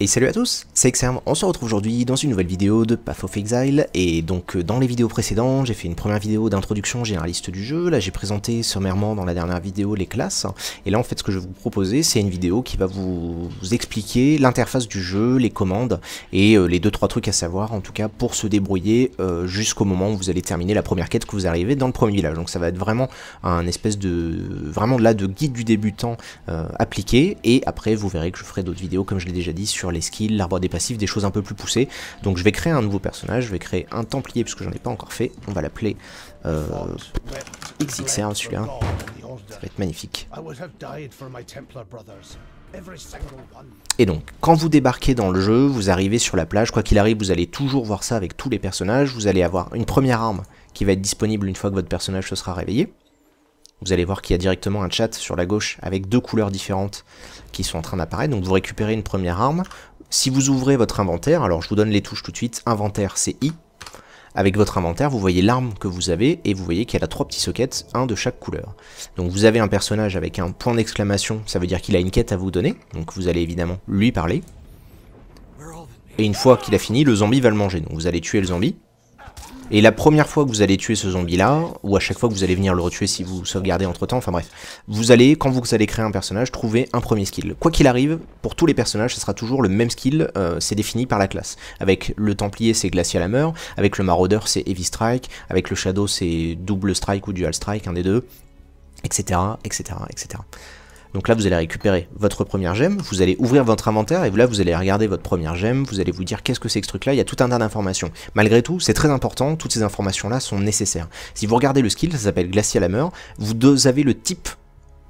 Et salut à tous, c'est Exerm, on se retrouve aujourd'hui dans une nouvelle vidéo de Path of Exile, et donc euh, dans les vidéos précédentes, j'ai fait une première vidéo d'introduction généraliste du jeu, là j'ai présenté sommairement dans la dernière vidéo les classes, et là en fait ce que je vais vous proposer c'est une vidéo qui va vous, expliquer l'interface du jeu, les commandes, et euh, les 2-3 trucs à savoir en tout cas pour se débrouiller euh, jusqu'au moment où vous allez terminer la première quête que vous arrivez dans le premier village, donc ça va être vraiment un espèce de, vraiment là de guide du débutant appliqué, et après vous verrez que je ferai d'autres vidéos comme je l'ai déjà dit sur les skills, l'arbre des passifs, des choses un peu plus poussées. Donc je vais créer un nouveau personnage, je vais créer un templier parce que j'en ai pas encore fait. On va l'appeler euh, XXR celui-là. Ça va être magnifique. Et donc, quand vous débarquez dans le jeu, vous arrivez sur la plage, quoi qu'il arrive, vous allez toujours voir ça avec tous les personnages, vous allez avoir une première arme qui va être disponible une fois que votre personnage se sera réveillé. Vous allez voir qu'il y a directement un chat sur la gauche avec deux couleurs différentes qui sont en train d'apparaître. Donc vous récupérez une première arme. Si vous ouvrez votre inventaire, alors je vous donne les touches tout de suite. Inventaire, c'est I. Avec votre inventaire, vous voyez l'arme que vous avez et vous voyez qu'elle a trois petits sockets, un de chaque couleur. Donc vous avez un personnage avec un point d'exclamation, ça veut dire qu'il a une quête à vous donner. Donc vous allez évidemment lui parler. Et une fois qu'il a fini, le zombie va le manger. Donc vous allez tuer le zombie. Et la première fois que vous allez tuer ce zombie-là, ou à chaque fois que vous allez venir le retuer si vous sauvegardez entre-temps, enfin bref, vous allez, quand vous allez créer un personnage, trouver un premier skill. Quoi qu'il arrive, pour tous les personnages, ce sera toujours le même skill, euh, c'est défini par la classe. Avec le Templier, c'est Glacial Hammer, avec le Maraudeur, c'est Heavy Strike, avec le Shadow, c'est Double Strike ou Dual Strike, un des deux, etc., etc., etc. Donc là, vous allez récupérer votre première gemme, vous allez ouvrir votre inventaire et là, vous allez regarder votre première gemme, vous allez vous dire qu'est-ce que c'est que ce truc-là, il y a tout un tas d'informations. Malgré tout, c'est très important, toutes ces informations-là sont nécessaires. Si vous regardez le skill, ça s'appelle Glacial Hammer, vous avez le type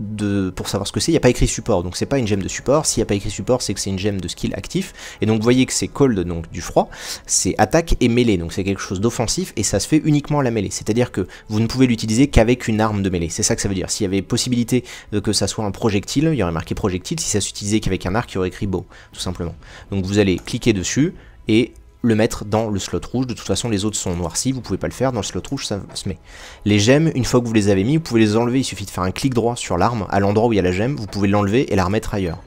de, pour savoir ce que c'est, il n'y a pas écrit support, donc c'est pas une gemme de support. S'il n'y a pas écrit support, c'est que c'est une gemme de skill actif. Et donc vous voyez que c'est cold, donc du froid, c'est attaque et mêlée, donc c'est quelque chose d'offensif et ça se fait uniquement à la mêlée. C'est-à-dire que vous ne pouvez l'utiliser qu'avec une arme de mêlée. C'est ça que ça veut dire. S'il y avait possibilité euh, que ça soit un projectile, il y aurait marqué projectile. Si ça s'utilisait qu'avec un arc, il y aurait écrit beau, tout simplement. Donc vous allez cliquer dessus et le mettre dans le slot rouge. De toute façon, les autres sont noircis, vous pouvez pas le faire. Dans le slot rouge, ça se met. Les gemmes, une fois que vous les avez mis, vous pouvez les enlever. Il suffit de faire un clic droit sur l'arme à l'endroit où il y a la gemme. Vous pouvez l'enlever et la remettre ailleurs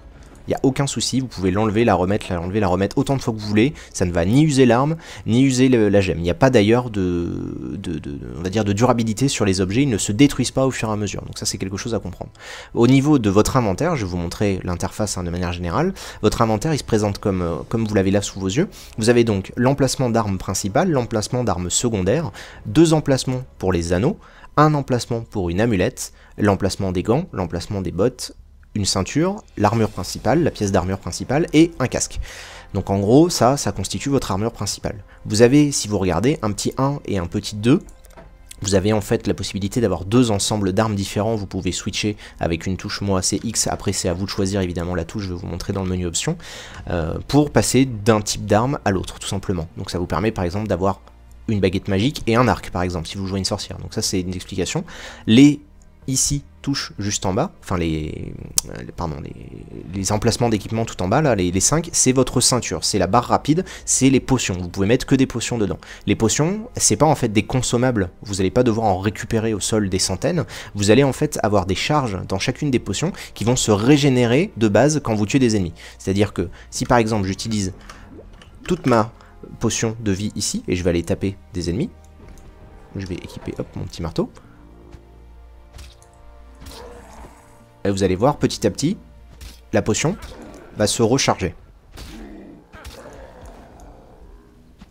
il n'y a aucun souci, vous pouvez l'enlever, la remettre, l'enlever, la remettre autant de fois que vous voulez, ça ne va ni user l'arme, ni user la gemme. Il n'y a pas d'ailleurs de, de, va dire de durabilité sur les objets, ils ne se détruisent pas au fur et à mesure, donc ça c'est quelque chose à comprendre. Au niveau de votre inventaire, je vais vous montrer l'interface hein, de manière générale, votre inventaire il se présente comme, euh, comme vous l'avez là sous vos yeux, vous avez donc l'emplacement d'armes principales, l'emplacement d'armes secondaires, deux emplacements pour les anneaux, un emplacement pour une amulette, l'emplacement des gants, l'emplacement des bottes, une ceinture, l'armure principale, la pièce d'armure principale et un casque. Donc en gros, ça, ça constitue votre armure principale. Vous avez, si vous regardez, un petit 1 et un petit 2. Vous avez en fait la possibilité d'avoir deux ensembles d'armes différents, vous pouvez switcher avec une touche, moi c'est X, après c'est à vous de choisir évidemment la touche, je vais vous montrer dans le menu options, euh, pour passer d'un type d'arme à l'autre tout simplement. Donc ça vous permet par exemple d'avoir une baguette magique et un arc par exemple si vous jouez une sorcière. Donc ça c'est une explication. Les ici touche juste en bas, enfin les, pardon, les, emplacements d'équipement tout en bas, là, les, 5, c'est votre ceinture, c'est la barre rapide, c'est les potions, vous pouvez mettre que des potions dedans. Les potions, c'est pas en fait des consommables, vous n'allez pas devoir en récupérer au sol des centaines, vous allez en fait avoir des charges dans chacune des potions qui vont se régénérer de base quand vous tuez des ennemis. C'est-à-dire que si par exemple j'utilise toute ma potion de vie ici, et je vais aller taper des ennemis, je vais équiper mon petit marteau, Et vous allez voir, petit à petit, la potion va se recharger.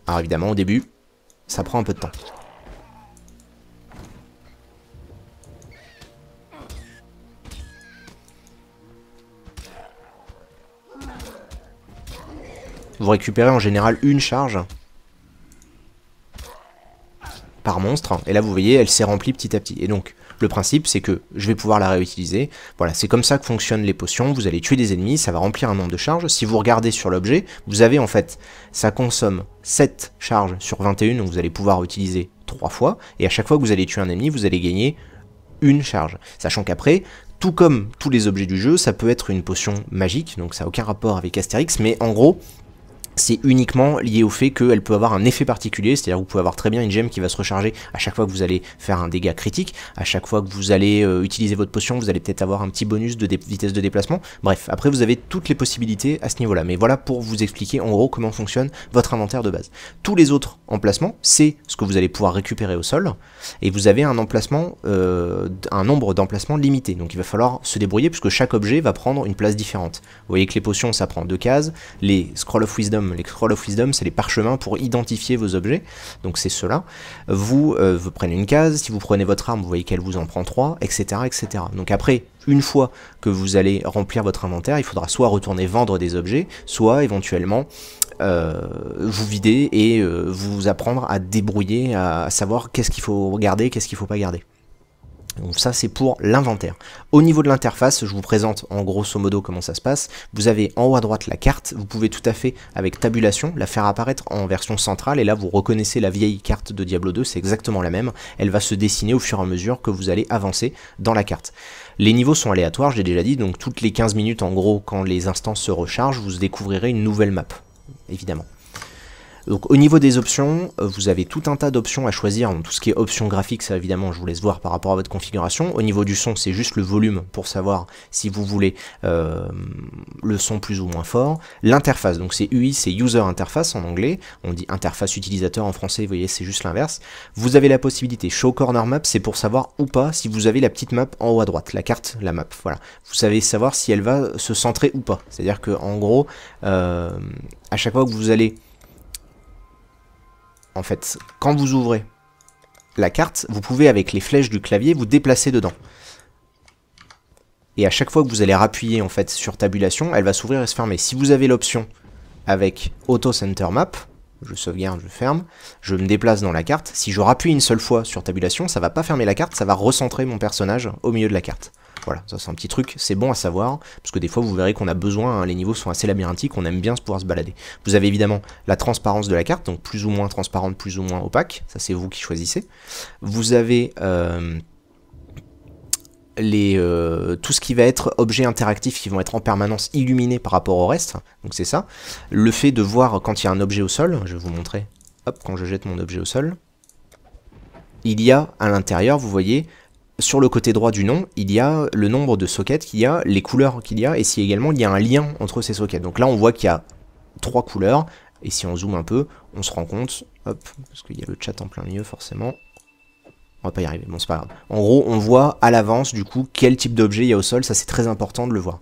Alors évidemment, au début, ça prend un peu de temps. Vous récupérez en général une charge par monstre. Et là, vous voyez, elle s'est remplie petit à petit. Et donc, le principe, c'est que je vais pouvoir la réutiliser. Voilà, c'est comme ça que fonctionnent les potions. Vous allez tuer des ennemis, ça va remplir un nombre de charges. Si vous regardez sur l'objet, vous avez en fait, ça consomme 7 charges sur 21, donc vous allez pouvoir utiliser 3 fois. Et à chaque fois que vous allez tuer un ennemi, vous allez gagner une charge. Sachant qu'après, tout comme tous les objets du jeu, ça peut être une potion magique, donc ça n'a aucun rapport avec Astérix, mais en gros, c'est uniquement lié au fait qu'elle peut avoir un effet particulier, c'est-à-dire que vous pouvez avoir très bien une gemme qui va se recharger à chaque fois que vous allez faire un dégât critique, à chaque fois que vous allez euh, utiliser votre potion, vous allez peut-être avoir un petit bonus de vitesse de déplacement. Bref, après vous avez toutes les possibilités à ce niveau-là. Mais voilà pour vous expliquer en gros comment fonctionne votre inventaire de base. Tous les autres emplacements, c'est ce que vous allez pouvoir récupérer au sol, et vous avez un emplacement, euh, un nombre d'emplacements limité. Donc il va falloir se débrouiller puisque chaque objet va prendre une place différente. Vous voyez que les potions ça prend deux cases, les scroll of wisdom les Scrolls of Wisdom, c'est les parchemins pour identifier vos objets, donc c'est cela. Vous, euh, vous prenez une case, si vous prenez votre arme, vous voyez qu'elle vous en prend trois, etc., etc. Donc après, une fois que vous allez remplir votre inventaire, il faudra soit retourner vendre des objets, soit éventuellement euh, vous vider et euh, vous apprendre à débrouiller, à savoir qu'est-ce qu'il faut garder, qu'est-ce qu'il ne faut pas garder. Donc ça c'est pour l'inventaire. Au niveau de l'interface, je vous présente en grosso modo comment ça se passe. Vous avez en haut à droite la carte, vous pouvez tout à fait avec tabulation la faire apparaître en version centrale et là vous reconnaissez la vieille carte de Diablo 2, c'est exactement la même, elle va se dessiner au fur et à mesure que vous allez avancer dans la carte. Les niveaux sont aléatoires, j'ai déjà dit, donc toutes les 15 minutes en gros quand les instances se rechargent, vous découvrirez une nouvelle map, évidemment. Donc au niveau des options, euh, vous avez tout un tas d'options à choisir. Donc, tout ce qui est options graphiques, ça évidemment je vous laisse voir par rapport à votre configuration. Au niveau du son, c'est juste le volume pour savoir si vous voulez euh, le son plus ou moins fort. L'interface, donc c'est UI, c'est User Interface en anglais. On dit interface utilisateur en français, vous voyez c'est juste l'inverse. Vous avez la possibilité Show Corner Map, c'est pour savoir ou pas si vous avez la petite map en haut à droite, la carte, la map, voilà. Vous savez savoir si elle va se centrer ou pas. C'est-à-dire que en gros, euh, à chaque fois que vous allez en fait. Quand vous ouvrez la carte, vous pouvez avec les flèches du clavier vous déplacer dedans. Et à chaque fois que vous allez rappuyer en fait sur tabulation, elle va s'ouvrir et se fermer. Si vous avez l'option avec Auto Center Map, je sauvegarde, je ferme, je me déplace dans la carte. Si je rappuie une seule fois sur tabulation, ça va pas fermer la carte, ça va recentrer mon personnage au milieu de la carte. Voilà, ça c'est un petit truc, c'est bon à savoir, parce que des fois vous verrez qu'on a besoin, hein, les niveaux sont assez labyrinthiques, on aime bien se pouvoir se balader. Vous avez évidemment la transparence de la carte, donc plus ou moins transparente, plus ou moins opaque, ça c'est vous qui choisissez. Vous avez... Euh, les, euh, tout ce qui va être objets interactifs qui vont être en permanence illuminés par rapport au reste, donc c'est ça. Le fait de voir quand il y a un objet au sol, je vais vous montrer, hop, quand je jette mon objet au sol, il y a à l'intérieur, vous voyez, sur le côté droit du nom, il y a le nombre de sockets qu'il y a, les couleurs qu'il y a, et si également il y a un lien entre ces sockets. Donc là, on voit qu'il y a trois couleurs, et si on zoome un peu, on se rend compte, hop, parce qu'il y a le chat en plein milieu forcément, on va pas y arriver, bon c'est pas grave. En gros, on voit à l'avance du coup quel type d'objet il y a au sol, ça c'est très important de le voir.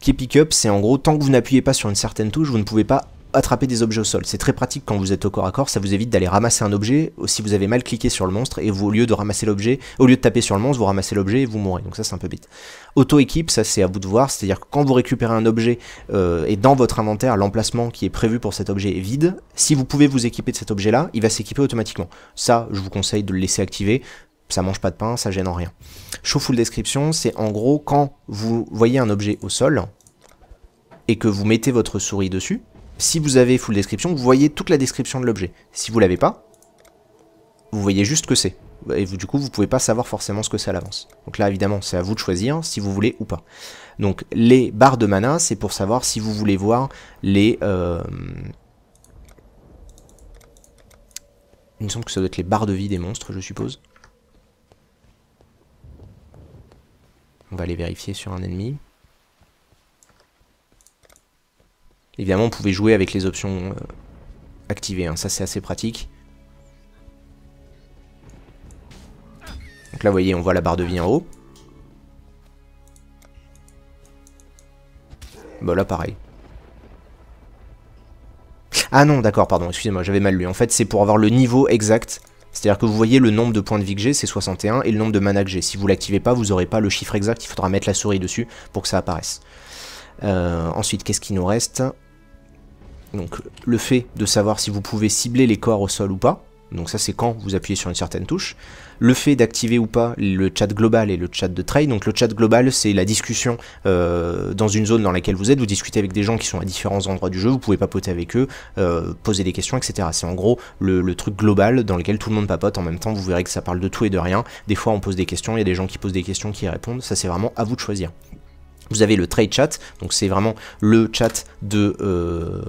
pick up, c'est en gros, tant que vous n'appuyez pas sur une certaine touche, vous ne pouvez pas attraper des objets au sol. C'est très pratique quand vous êtes au corps à corps, ça vous évite d'aller ramasser un objet si vous avez mal cliqué sur le monstre et vous, au lieu de ramasser l'objet, au lieu de taper sur le monstre, vous ramassez l'objet et vous mourrez. Donc ça c'est un peu bête. Auto-équipe, ça c'est à vous de voir, c'est-à-dire que quand vous récupérez un objet euh, et dans votre inventaire, l'emplacement qui est prévu pour cet objet est vide, si vous pouvez vous équiper de cet objet-là, il va s'équiper automatiquement. Ça, je vous conseille de le laisser activer, ça mange pas de pain, ça gêne en rien. Show full description, c'est en gros quand vous voyez un objet au sol et que vous mettez votre souris dessus, si vous avez full description, vous voyez toute la description de l'objet. Si vous l'avez pas, vous voyez juste que c'est. Et vous, du coup, vous pouvez pas savoir forcément ce que c'est à l'avance. Donc là, évidemment, c'est à vous de choisir si vous voulez ou pas. Donc les barres de mana, c'est pour savoir si vous voulez voir les... Euh, il me semble que ça doit être les barres de vie des monstres, je suppose. On va aller vérifier sur un ennemi. Évidemment, on pouvait jouer avec les options euh, activées, hein. ça c'est assez pratique. Donc là, vous voyez, on voit la barre de vie en haut. Bon bah, là, pareil. Ah non, d'accord, pardon, excusez-moi, j'avais mal lu. En fait, c'est pour avoir le niveau exact. C'est-à-dire que vous voyez le nombre de points de vie que j'ai, c'est 61, et le nombre de mana que j'ai. Si vous l'activez pas, vous n'aurez pas le chiffre exact, il faudra mettre la souris dessus pour que ça apparaisse. Euh, ensuite, qu'est-ce qui nous reste Donc, le fait de savoir si vous pouvez cibler les corps au sol ou pas. Donc ça, c'est quand vous appuyez sur une certaine touche. Le fait d'activer ou pas le chat global et le chat de trade. Donc le chat global, c'est la discussion euh, dans une zone dans laquelle vous êtes. Vous discutez avec des gens qui sont à différents endroits du jeu. Vous pouvez papoter avec eux, euh, poser des questions, etc. C'est en gros le, le, truc global dans lequel tout le monde papote. En même temps, vous verrez que ça parle de tout et de rien. Des fois, on pose des questions. Il y a des gens qui posent des questions, qui répondent. Ça, c'est vraiment à vous de choisir vous avez le trade chat, donc c'est vraiment le chat de euh,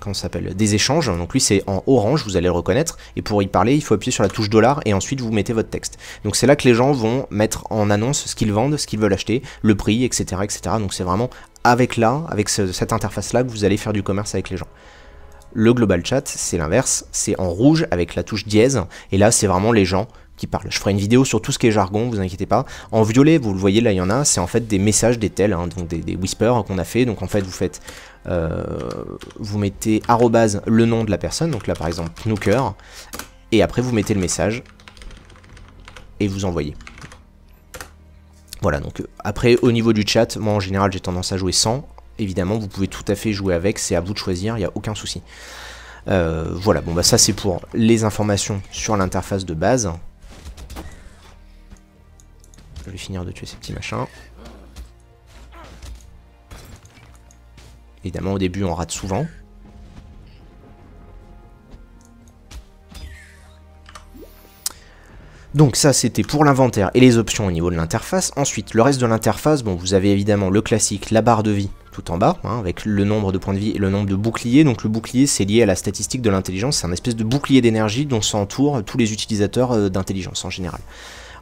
comment s'appelle des échanges. Donc lui c'est en orange, vous allez le reconnaître. Et pour y parler, il faut appuyer sur la touche dollar et ensuite vous mettez votre texte. Donc c'est là que les gens vont mettre en annonce ce qu'ils vendent, ce qu'ils veulent acheter, le prix, etc., etc. Donc c'est vraiment avec là, avec cette interface là, que vous allez faire du commerce avec les gens. Le global chat, c'est l'inverse, c'est en rouge avec la touche dièse, et là c'est vraiment les gens qui Je ferai une vidéo sur tout ce qui est jargon, vous inquiétez pas. En violet, vous le voyez, là, il y en a, c'est en fait des messages, des tels, hein, donc des, whispers qu'on a fait. Donc en fait, vous faites, euh, vous mettez le nom de la personne, donc là par exemple Knooker, et après vous mettez le message et vous envoyez. Voilà, donc euh, après au niveau du chat, moi en général j'ai tendance à jouer sans. Évidemment, vous pouvez tout à fait jouer avec, c'est à vous de choisir, il n'y a aucun souci. Euh, voilà, bon bah ça c'est pour les informations sur l'interface de base finir de tuer ces petits machins. Évidemment, au début, on rate souvent. Donc ça, c'était pour l'inventaire et les options au niveau de l'interface. Ensuite, le reste de l'interface, bon, vous avez évidemment le classique, la barre de vie tout en bas, hein, avec le nombre de points de vie et le nombre de boucliers. Donc le bouclier, c'est lié à la statistique de l'intelligence, c'est un espèce de bouclier d'énergie dont s'entourent tous les utilisateurs euh, d'intelligence en général.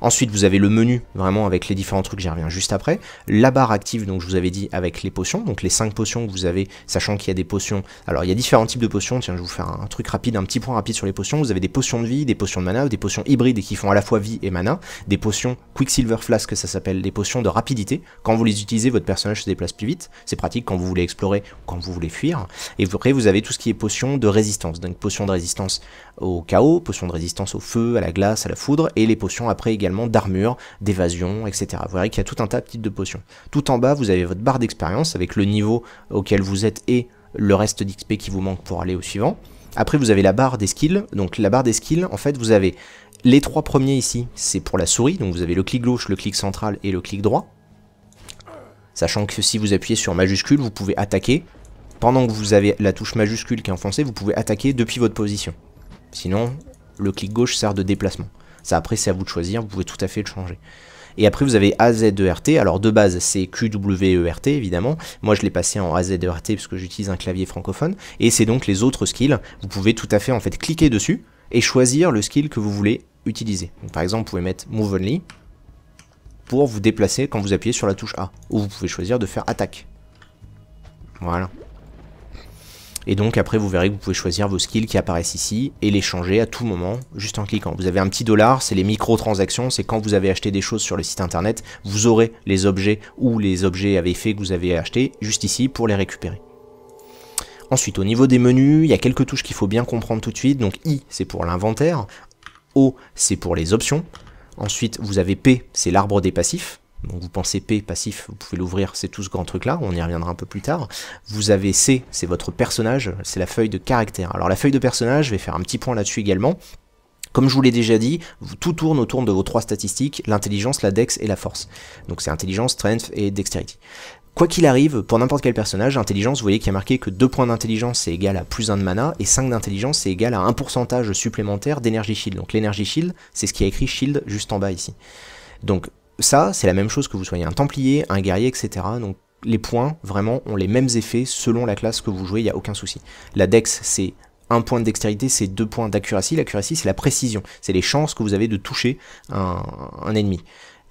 Ensuite, vous avez le menu, vraiment, avec les différents trucs, j'y reviens juste après. La barre active, donc je vous avais dit, avec les potions, donc les 5 potions que vous avez, sachant qu'il y a des potions. Alors, il y a différents types de potions, tiens, je vais vous faire un truc rapide, un petit point rapide sur les potions. Vous avez des potions de vie, des potions de mana, des potions hybrides qui font à la fois vie et mana, des potions Quicksilver Flask, ça s'appelle, des potions de rapidité. Quand vous les utilisez, votre personnage se déplace plus vite. C'est pratique quand vous voulez explorer ou quand vous voulez fuir. Et après, vous avez tout ce qui est potions de résistance, donc potions de résistance au chaos, potions de résistance au feu, à la glace, à la foudre, et les potions après également d'armure, d'évasion, etc. Vous verrez qu'il y a tout un tas de types de potions. Tout en bas, vous avez votre barre d'expérience avec le niveau auquel vous êtes et le reste d'XP qui vous manque pour aller au suivant. Après, vous avez la barre des skills. Donc la barre des skills, en fait, vous avez les trois premiers ici, c'est pour la souris. Donc vous avez le clic gauche, le clic central et le clic droit. Sachant que si vous appuyez sur majuscule, vous pouvez attaquer. Pendant que vous avez la touche majuscule qui est enfoncée, vous pouvez attaquer depuis votre position. Sinon, le clic gauche sert de déplacement. Ça, après, c'est à vous de choisir, vous pouvez tout à fait le changer. Et après, vous avez AZERT. Alors, de base, c'est QWERT, évidemment. Moi, je l'ai passé en AZERT parce que j'utilise un clavier francophone. Et c'est donc les autres skills. Vous pouvez tout à fait, en fait, cliquer dessus et choisir le skill que vous voulez utiliser. par exemple, vous pouvez mettre Move Only pour vous déplacer quand vous appuyez sur la touche A. Ou vous pouvez choisir de faire Attaque. Voilà. Et donc après vous verrez que vous pouvez choisir vos skills qui apparaissent ici et les changer à tout moment juste en cliquant. Vous avez un petit dollar, c'est les microtransactions, c'est quand vous avez acheté des choses sur le site internet, vous aurez les objets ou les objets avaient fait que vous avez acheté juste ici pour les récupérer. Ensuite, au niveau des menus, il y a quelques touches qu'il faut bien comprendre tout de suite. Donc I, c'est pour l'inventaire. O, c'est pour les options. Ensuite, vous avez P, c'est l'arbre des passifs vous pensez P passif, vous pouvez l'ouvrir, c'est tout ce grand truc là, on y reviendra un peu plus tard. Vous avez C, c'est votre personnage, c'est la feuille de caractère. Alors la feuille de personnage, je vais faire un petit point là-dessus également. Comme je vous l'ai déjà dit, tout tourne autour de vos trois statistiques, l'intelligence, la dex et la force. Donc c'est intelligence, strength et dexterity. Quoi qu'il arrive, pour n'importe quel personnage, intelligence, vous voyez qu'il y a marqué que 2 points d'intelligence c'est égal à plus 1 de mana, et 5 d'intelligence c'est égal à un pourcentage supplémentaire d'énergie shield. Donc l'énergie shield, c'est ce qui a écrit shield juste en bas ici. Donc ça, c'est la même chose que vous soyez un templier, un guerrier, etc. Donc les points, vraiment, ont les mêmes effets selon la classe que vous jouez, il n'y a aucun souci. La dex, c'est un point de dextérité, c'est deux points d'accuracy. L'accuracy, c'est la précision, c'est les chances que vous avez de toucher un, ennemi.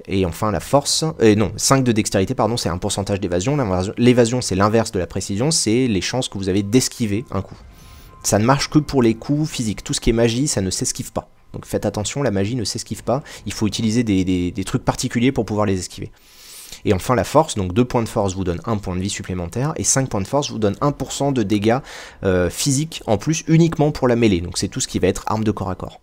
Et enfin, la force, et euh, non, 5 de dextérité, pardon, c'est un pourcentage d'évasion. L'évasion, c'est l'inverse de la précision, c'est les chances que vous avez d'esquiver un coup. Ça ne marche que pour les coups physiques. Tout ce qui est magie, ça ne s'esquive pas. Donc faites attention, la magie ne s'esquive pas. Il faut utiliser des, trucs particuliers pour pouvoir les esquiver. Et enfin la force, donc 2 points de force vous donnent 1 point de vie supplémentaire, et 5 points de force vous donnent 1% de dégâts euh, physiques en plus uniquement pour la mêlée. Donc c'est tout ce qui va être arme de corps à corps.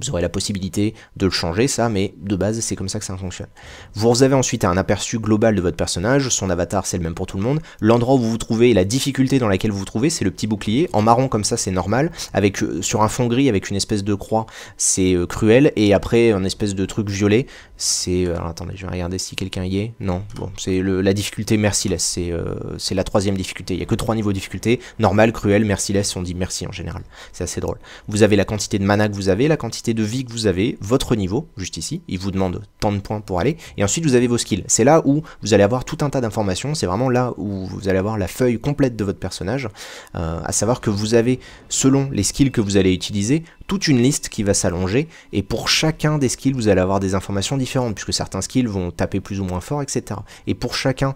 Vous aurez la possibilité de le changer, ça, mais de base, c'est comme ça que ça fonctionne. Vous avez ensuite un aperçu global de votre personnage, son avatar, c'est le même pour tout le monde. L'endroit où vous vous trouvez et la difficulté dans laquelle vous vous trouvez, c'est le petit bouclier. En marron, comme ça, c'est normal. Avec, euh, sur un fond gris, avec une espèce de croix, c'est euh, cruel. Et après, un espèce de truc violet, c'est. Euh, alors attendez, je vais regarder si quelqu'un y est. Non, bon, c'est la difficulté merciless. C'est la troisième difficulté. Il n'y a que trois niveaux de difficulté normal, cruel, merciless. On dit merci en général. C'est assez drôle. Vous avez la quantité de mana que vous avez, la quantité de vie que vous avez, votre niveau, juste ici, il vous demande tant de points pour aller, et ensuite vous avez vos skills. C'est là où vous allez avoir tout un tas d'informations, c'est vraiment là où vous allez avoir la feuille complète de votre personnage, euh, à savoir que vous avez, selon les skills que vous allez utiliser, toute une liste qui va s'allonger, et pour chacun des skills, vous allez avoir des informations différentes, puisque certains skills vont taper plus ou moins fort, etc. Et pour chacun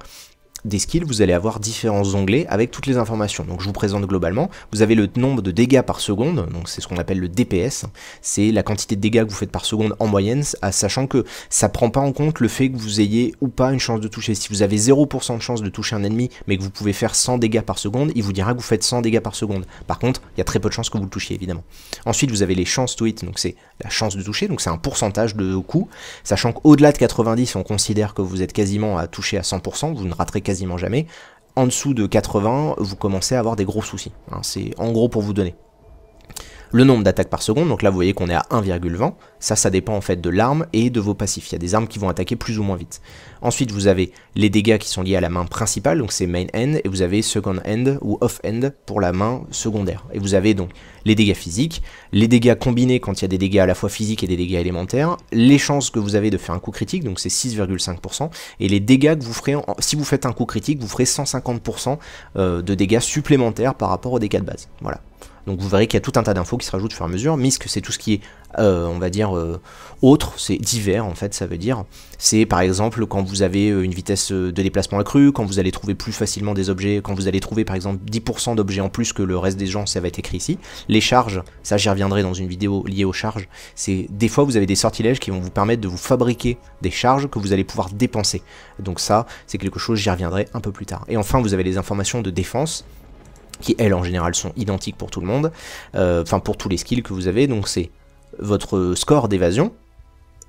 des skills, vous allez avoir différents onglets avec toutes les informations. Donc je vous présente globalement, vous avez le nombre de dégâts par seconde, donc c'est ce qu'on appelle le DPS, c'est la quantité de dégâts que vous faites par seconde en moyenne, sachant que ça prend pas en compte le fait que vous ayez ou pas une chance de toucher. Si vous avez 0% de chance de toucher un ennemi, mais que vous pouvez faire 100 dégâts par seconde, il vous dira que vous faites 100 dégâts par seconde. Par contre, il y a très peu de chances que vous le touchiez, évidemment. Ensuite, vous avez les chances to hit, donc c'est la chance de toucher, donc c'est un pourcentage de coût, sachant qu'au-delà de 90, on considère que vous êtes quasiment à toucher à 100%, vous ne raterez quasiment jamais. En dessous de 80, vous commencez à avoir des gros soucis. Hein. c'est en gros pour vous donner le nombre d'attaques par seconde, donc là vous voyez qu'on est à 1,20, ça ça dépend en fait de l'arme et de vos passifs, il y a des armes qui vont attaquer plus ou moins vite. Ensuite vous avez les dégâts qui sont liés à la main principale, donc c'est main end, et vous avez second end ou off end pour la main secondaire. Et vous avez donc les dégâts physiques, les dégâts combinés quand il y a des dégâts à la fois physiques et des dégâts élémentaires, les chances que vous avez de faire un coup critique, donc c'est 6,5%, et les dégâts que vous ferez, si vous faites un coup critique, vous ferez 150% euh, de dégâts supplémentaires par rapport aux dégâts de base. Voilà. Donc vous verrez qu'il y a tout un tas d'infos qui se rajoutent au fur et à mesure. MISC, c'est tout ce qui est, euh, on va dire, euh, autre, c'est divers en fait, ça veut dire. C'est par exemple quand vous avez euh, une vitesse de déplacement accrue, quand vous allez trouver plus facilement des objets, quand vous allez trouver par exemple 10% d'objets en plus que le reste des gens, ça va être écrit ici. Les charges, ça j'y reviendrai dans une vidéo liée aux charges, c'est des fois vous avez des sortilèges qui vont vous permettre de vous fabriquer des charges que vous allez pouvoir dépenser. Donc ça, c'est quelque chose, j'y reviendrai un peu plus tard. Et enfin, vous avez les informations de défense, qui elles en général sont identiques pour tout le monde, euh, enfin pour tous les skills que vous avez, donc c'est votre score d'évasion,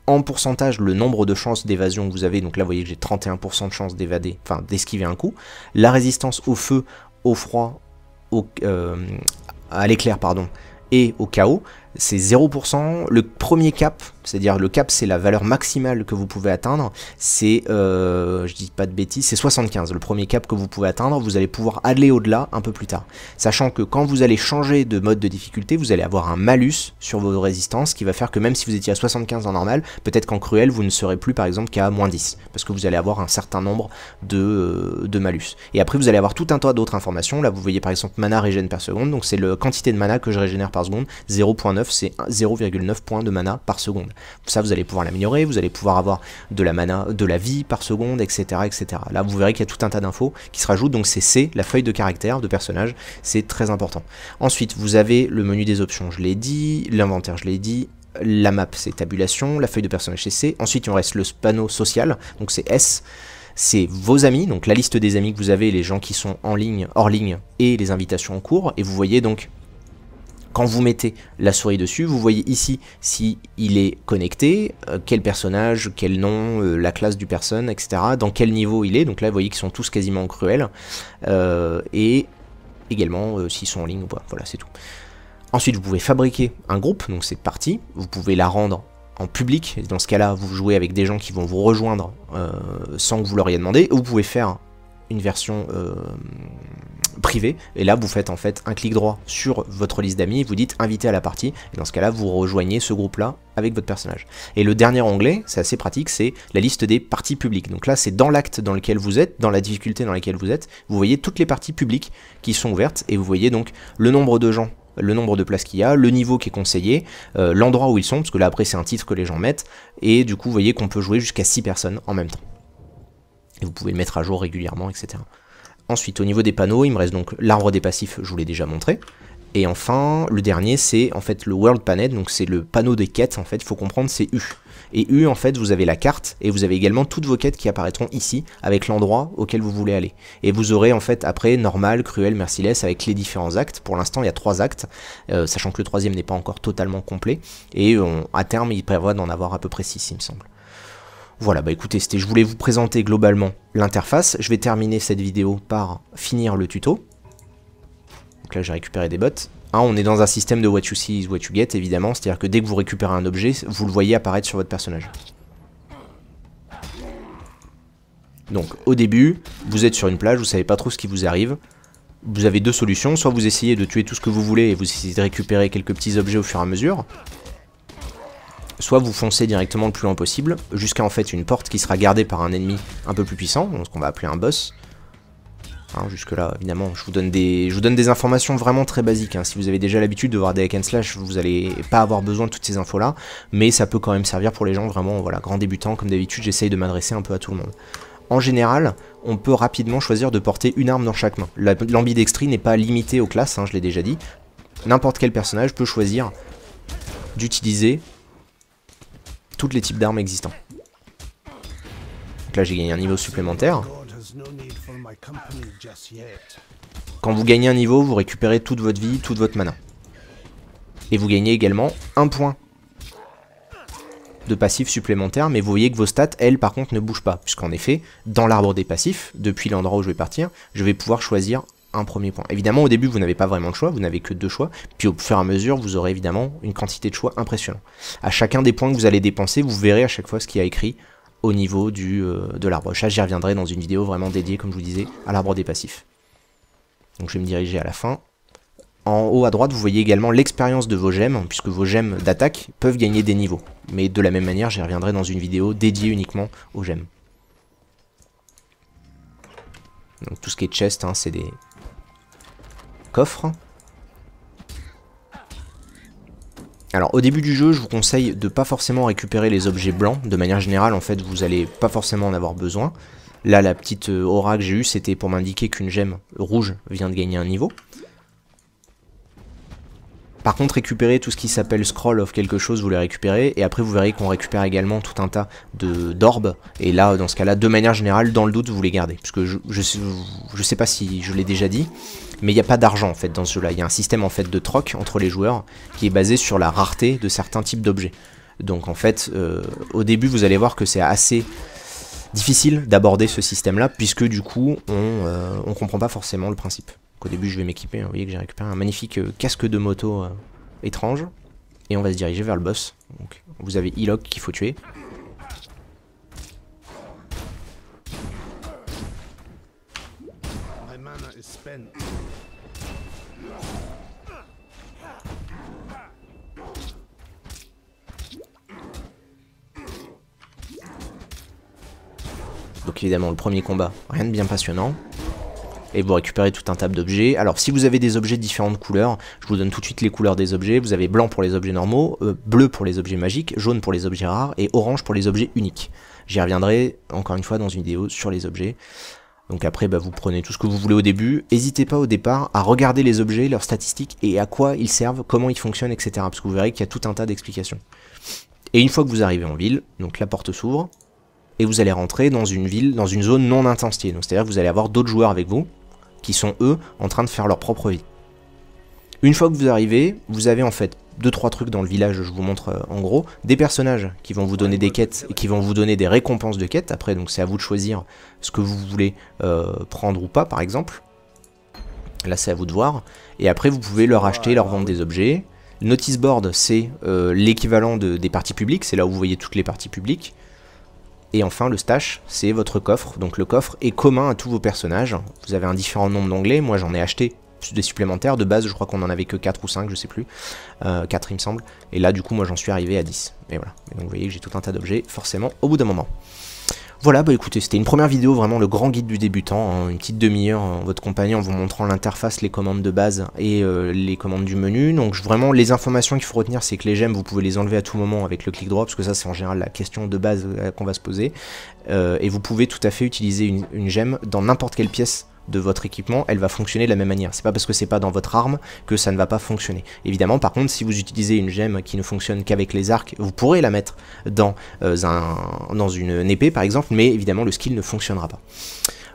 en pourcentage le nombre de chances d'évasion que vous avez, donc là vous voyez que j'ai 31% de chances d'évader, enfin d'esquiver un coup, la résistance au feu, au froid, au, euh, à l'éclair pardon, et au chaos, c'est 0%. Le premier cap, c'est-à-dire le cap, c'est la valeur maximale que vous pouvez atteindre, c'est, euh, je dis pas de bêtises, c'est 75. Le premier cap que vous pouvez atteindre, vous allez pouvoir aller au-delà un peu plus tard. Sachant que quand vous allez changer de mode de difficulté, vous allez avoir un malus sur vos résistances qui va faire que même si vous étiez à 75 en normal, peut-être qu'en cruel, vous ne serez plus par exemple qu'à moins 10, parce que vous allez avoir un certain nombre de, euh, de malus. Et après, vous allez avoir tout un tas d'autres informations. Là, vous voyez par exemple mana régène par seconde, donc c'est la quantité de mana que je régénère par seconde, 0.9 c'est 0,9 points de mana par seconde. Ça, vous allez pouvoir l'améliorer, vous allez pouvoir avoir de la mana, de la vie par seconde, etc. etc. Là, vous verrez qu'il y a tout un tas d'infos qui se rajoutent, donc c'est C, la feuille de caractère de personnage, c'est très important. Ensuite, vous avez le menu des options, je l'ai dit, l'inventaire, je l'ai dit, la map c'est tabulation, la feuille de personnage c'est C, ensuite il reste le panneau social, donc c'est S, c'est vos amis, donc la liste des amis que vous avez, les gens qui sont en ligne, hors ligne, et les invitations en cours, et vous voyez donc quand vous mettez la souris dessus, vous voyez ici si il est connecté, euh, quel personnage, quel nom, euh, la classe du personne, etc. Dans quel niveau il est. Donc là, vous voyez qu'ils sont tous quasiment cruels. Euh, et également s'ils sont en ligne ou pas. Voilà, c'est tout. Ensuite, vous pouvez fabriquer un groupe, donc c'est parti. Vous pouvez la rendre en public. Dans ce cas-là, vous jouez avec des gens qui vont vous rejoindre sans que vous leur ayez demandé. Ou vous pouvez faire une version euh, privée. Et là, vous faites en fait un clic droit sur votre liste d'amis, vous dites invité à la partie. Et dans ce cas-là, vous rejoignez ce groupe-là avec votre personnage. Et le dernier onglet, c'est assez pratique, c'est la liste des parties publiques. Donc là, c'est dans l'acte dans lequel vous êtes, dans la difficulté dans laquelle vous êtes, vous voyez toutes les parties publiques qui sont ouvertes et vous voyez donc le nombre de gens le nombre de places qu'il y a, le niveau qui est conseillé, euh, l'endroit où ils sont, parce que là après c'est un titre que les gens mettent, et du coup vous voyez qu'on peut jouer jusqu'à 6 personnes en même temps et vous pouvez le mettre à jour régulièrement, etc. Ensuite, au niveau des panneaux, il me reste donc l'arbre des passifs, je vous l'ai déjà montré. Et enfin, le dernier, c'est en fait le World Panel, donc c'est le panneau des quêtes, en fait, il faut comprendre, c'est U. Et U, en fait, vous avez la carte, et vous avez également toutes vos quêtes qui apparaîtront ici, avec l'endroit auquel vous voulez aller. Et vous aurez, en fait, après, normal, cruel, merciless, avec les différents actes. Pour l'instant, il y a trois actes, euh, sachant que le troisième n'est pas encore totalement complet, et à terme, il prévoit d'en avoir à peu près six, il me semble. Voilà, bah écoutez, c'était, je voulais vous présenter globalement l'interface. Je vais terminer cette vidéo par finir le tuto. Donc là, j'ai récupéré des bots. Hein, on est dans un système de what you see is what you get, évidemment. C'est-à-dire que dès que vous récupérez un objet, vous le voyez apparaître sur votre personnage. Donc, au début, vous êtes sur une plage, vous savez pas trop ce qui vous arrive. Vous avez deux solutions. Soit vous essayez de tuer tout ce que vous voulez et vous essayez de récupérer quelques petits objets au fur et à mesure soit vous foncez directement le plus loin possible, jusqu'à en fait une porte qui sera gardée par un ennemi un peu plus puissant, ce qu'on va appeler un boss. Hein, jusque là, évidemment, je vous donne des, informations vraiment très basiques. Hein. Si vous avez déjà l'habitude de voir des hack and slash, vous n'allez pas avoir besoin de toutes ces infos là, mais ça peut quand même servir pour les gens vraiment, voilà, grands débutants. Comme d'habitude, j'essaye de m'adresser un peu à tout le monde. En général, on peut rapidement choisir de porter une arme dans chaque main. L'ambidextrie n'est pas limitée aux classes, hein, je l'ai déjà dit. N'importe quel personnage peut choisir d'utiliser les types d'armes existants. Donc là j'ai gagné un niveau supplémentaire. Quand vous gagnez un niveau, vous récupérez toute votre vie, toute votre mana. Et vous gagnez également un point de passif supplémentaire, mais vous voyez que vos stats, elles, par contre, ne bougent pas, puisqu'en effet, dans l'arbre des passifs, depuis l'endroit où je vais partir, je vais pouvoir choisir un premier point. Évidemment, au début, vous n'avez pas vraiment de choix, vous n'avez que deux choix, puis au fur et à mesure, vous aurez évidemment une quantité de choix impressionnante. À chacun des points que vous allez dépenser, vous verrez à chaque fois ce qu'il y a écrit au niveau du, euh, de l'arbre Ça J'y reviendrai dans une vidéo vraiment dédiée, comme je vous disais, à l'arbre des passifs. Donc je vais me diriger à la fin. En haut à droite, vous voyez également l'expérience de vos gemmes, puisque vos gemmes d'attaque peuvent gagner des niveaux. Mais de la même manière, j'y reviendrai dans une vidéo dédiée uniquement aux gemmes. Donc tout ce qui est chest, hein, c'est des, coffre. Alors au début du jeu, je vous conseille de pas forcément récupérer les objets blancs. De manière générale, en fait, vous allez pas forcément en avoir besoin. Là, la petite euh, aura que j'ai eue, c'était pour m'indiquer qu'une gemme rouge vient de gagner un niveau. Par contre, récupérez tout ce qui s'appelle scroll of quelque chose, vous les récupérez, et après vous verrez qu'on récupère également tout un tas d'orbes, et là, dans ce cas-là, de manière générale, dans le doute, vous les gardez, puisque je, je, sais pas si je l'ai déjà dit, mais il n'y a pas d'argent en fait dans ce là il y a un système en fait de troc entre les joueurs, qui est basé sur la rareté de certains types d'objets. Donc en fait, euh, au début, vous allez voir que c'est assez difficile d'aborder ce système-là, puisque du coup, on euh, ne comprend pas forcément le principe. Au début, je vais m'équiper. Hein. Vous voyez que j'ai récupéré un magnifique euh, casque de moto euh, étrange. Et on va se diriger vers le boss. Donc, vous avez Ilok qu'il faut tuer. Donc évidemment, le premier combat, rien de bien passionnant et vous récupérez tout un tas d'objets. Alors si vous avez des objets de différentes couleurs, je vous donne tout de suite les couleurs des objets. Vous avez blanc pour les objets normaux, euh, bleu pour les objets magiques, jaune pour les objets rares et orange pour les objets uniques. J'y reviendrai encore une fois dans une vidéo sur les objets. Donc après, bah, vous prenez tout ce que vous voulez au début. N'hésitez pas au départ à regarder les objets, leurs statistiques et à quoi ils servent, comment ils fonctionnent, etc. Parce que vous verrez qu'il y a tout un tas d'explications. Et une fois que vous arrivez en ville, donc la porte s'ouvre, et vous allez rentrer dans une ville, dans une zone non intensifiée. Donc c'est-à-dire que vous allez avoir d'autres joueurs avec vous, qui sont eux en train de faire leur propre vie. Une fois que vous arrivez, vous avez en fait 2 trois trucs dans le village, je vous montre euh, en gros, des personnages qui vont vous donner des quêtes et qui vont vous donner des récompenses de quêtes. Après, donc c'est à vous de choisir ce que vous voulez euh, prendre ou pas, par exemple. Là, c'est à vous de voir. Et après, vous pouvez leur acheter, leur vendre des objets. Notice board, c'est euh, l'équivalent des parties publiques. C'est là où vous voyez toutes les parties publiques. Et enfin, le stash, c'est votre coffre. Donc le coffre est commun à tous vos personnages. Vous avez un différent nombre d'onglets. Moi, j'en ai acheté des supplémentaires. De base, je crois qu'on en avait que 4 ou 5, je sais plus. 4, euh, il me semble. Et là, du coup, moi, j'en suis arrivé à 10. Et voilà. Et donc, vous voyez que j'ai tout un tas d'objets, forcément, au bout d'un moment. Voilà, bah écoutez, c'était une première vidéo, vraiment le grand guide du débutant, hein, une petite demi-heure en hein, votre compagnie en vous montrant l'interface, les commandes de base et euh, les commandes du menu. Donc vraiment, les informations qu'il faut retenir, c'est que les gemmes, vous pouvez les enlever à tout moment avec le clic droit, parce que ça c'est en général la question de base euh, qu'on va se poser. Euh, et vous pouvez tout à fait utiliser une, une gemme dans n'importe quelle pièce de votre équipement, elle va fonctionner de la même manière. C'est pas parce que c'est pas dans votre arme que ça ne va pas fonctionner. Évidemment, par contre, si vous utilisez une gemme qui ne fonctionne qu'avec les arcs, vous pourrez la mettre dans, euh, un, dans une épée par exemple, mais évidemment le skill ne fonctionnera pas.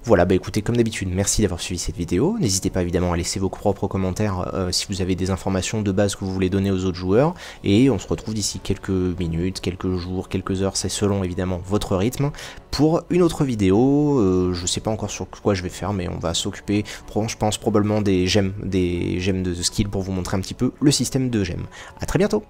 Voilà, bah écoutez, comme d'habitude, merci d'avoir suivi cette vidéo. N'hésitez pas évidemment à laisser vos propres commentaires euh, si vous avez des informations de base que vous voulez donner aux autres joueurs. Et on se retrouve d'ici quelques minutes, quelques jours, quelques heures, c'est selon évidemment votre rythme, pour une autre vidéo. Euh, je sais pas encore sur quoi je vais faire, mais on va s'occuper, je pense probablement des gemmes, des gemmes de skill pour vous montrer un petit peu le système de gemmes. A très bientôt